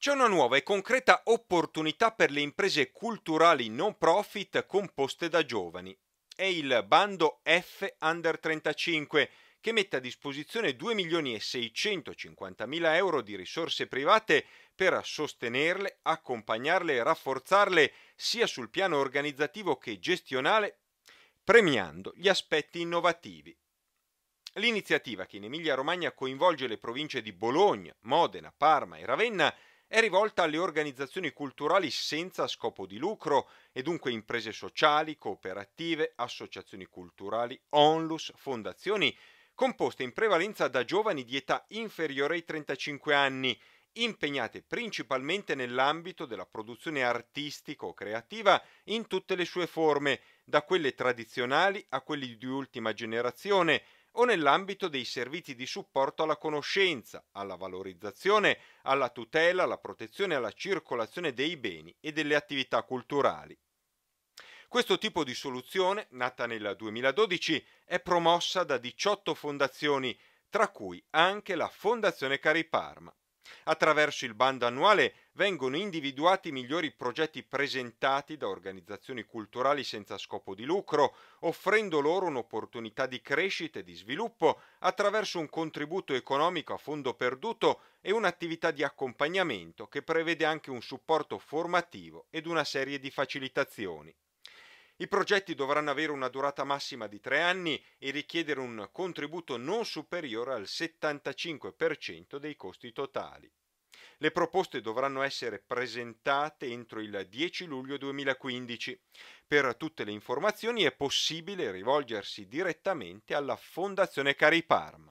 C'è una nuova e concreta opportunità per le imprese culturali non profit composte da giovani. È il bando F Under 35 che mette a disposizione 2 milioni e 650 mila euro di risorse private per sostenerle, accompagnarle e rafforzarle sia sul piano organizzativo che gestionale, premiando gli aspetti innovativi. L'iniziativa, che in Emilia-Romagna coinvolge le province di Bologna, Modena, Parma e Ravenna, è rivolta alle organizzazioni culturali senza scopo di lucro e dunque imprese sociali, cooperative, associazioni culturali, onlus, fondazioni, composte in prevalenza da giovani di età inferiore ai 35 anni, impegnate principalmente nell'ambito della produzione artistico-creativa in tutte le sue forme, da quelle tradizionali a quelle di ultima generazione, o nell'ambito dei servizi di supporto alla conoscenza, alla valorizzazione, alla tutela, alla protezione e alla circolazione dei beni e delle attività culturali. Questo tipo di soluzione, nata nel 2012, è promossa da 18 fondazioni, tra cui anche la Fondazione Cari Parma. Attraverso il bando annuale vengono individuati i migliori progetti presentati da organizzazioni culturali senza scopo di lucro, offrendo loro un'opportunità di crescita e di sviluppo attraverso un contributo economico a fondo perduto e un'attività di accompagnamento che prevede anche un supporto formativo ed una serie di facilitazioni. I progetti dovranno avere una durata massima di tre anni e richiedere un contributo non superiore al 75% dei costi totali. Le proposte dovranno essere presentate entro il 10 luglio 2015. Per tutte le informazioni è possibile rivolgersi direttamente alla Fondazione Cariparma.